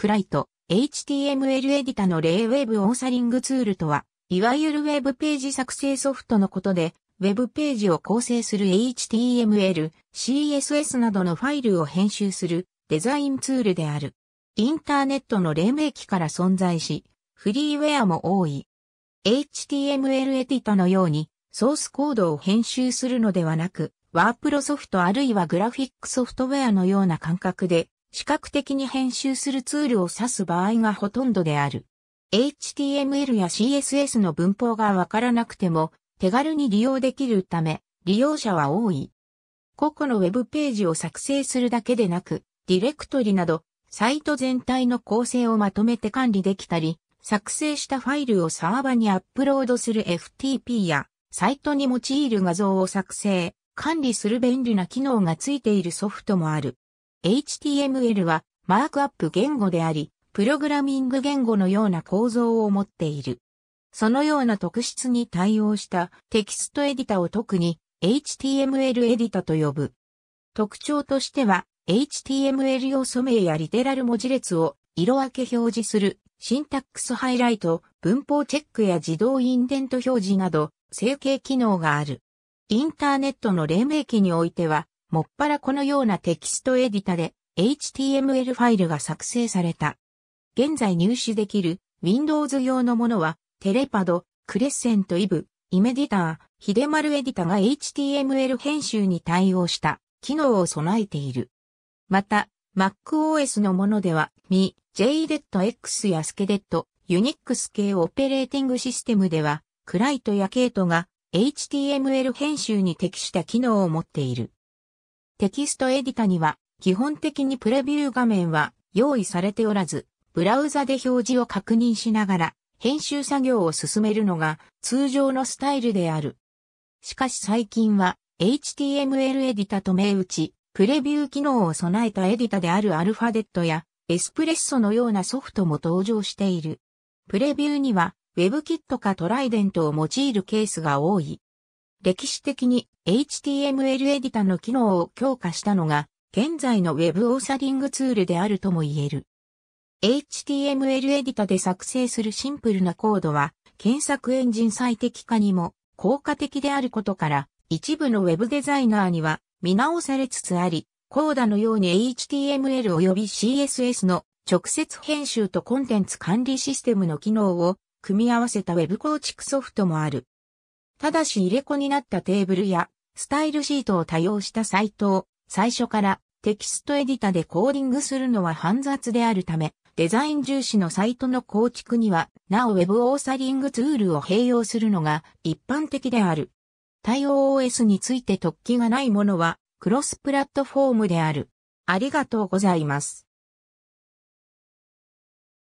クライト、HTML エディタの例ウェブオーサリングツールとは、いわゆるウェブページ作成ソフトのことで、ウェブページを構成する HTML、CSS などのファイルを編集するデザインツールである。インターネットの黎明期から存在し、フリーウェアも多い。HTML エディタのようにソースコードを編集するのではなく、ワープロソフトあるいはグラフィックソフトウェアのような感覚で視覚的に編集するツールを指す場合がほとんどである。HTML や CSS の文法がわからなくても手軽に利用できるため利用者は多い。個々のウェブページを作成するだけでなく、ディレクトリなどサイト全体の構成をまとめて管理できたり、作成したファイルをサーバにアップロードする FTP やサイトに用いる画像を作成、管理する便利な機能がついているソフトもある。HTML はマークアップ言語であり、プログラミング言語のような構造を持っている。そのような特質に対応したテキストエディタを特に HTML エディタと呼ぶ。特徴としては HTML 要素名やリテラル文字列を色分け表示するシンタックスハイライト、文法チェックや自動インデント表示など整形機能がある。インターネットの黎明期においてはもっぱらこのようなテキストエディタで HTML ファイルが作成された。現在入手できる Windows 用のものはテレパド、クレッセントイブ、イメディター、ヒデマルエディタが HTML 編集に対応した機能を備えている。また、MacOS のものでは、Mi、j d e t x や s ケ e d e t Unix 系オペレーティングシステムでは、クライトやケイトが HTML 編集に適した機能を持っている。テキストエディタには、基本的にプレビュー画面は用意されておらず、ブラウザで表示を確認しながら、編集作業を進めるのが通常のスタイルである。しかし最近は、HTML エディタと銘打ち、プレビュー機能を備えたエディタであるアルファデットや、エスプレッソのようなソフトも登場している。プレビューには、WebKit かトライデントを用いるケースが多い。歴史的に HTML エディタの機能を強化したのが、現在の Web オーサリングツールであるとも言える。HTML エディタで作成するシンプルなコードは、検索エンジン最適化にも効果的であることから、一部の Web デザイナーには見直されつつあり、コーダのように HTML 及び CSS の直接編集とコンテンツ管理システムの機能を組み合わせた Web 構築ソフトもある。ただし入れ子になったテーブルや、スタイルシートを多用したサイトを、最初からテキストエディタでコーディングするのは煩雑であるため、デザイン重視のサイトの構築には、なお Web オーサリングツールを併用するのが一般的である。対応 OS について特起がないものは、クロスプラットフォームである。ありがとうございます。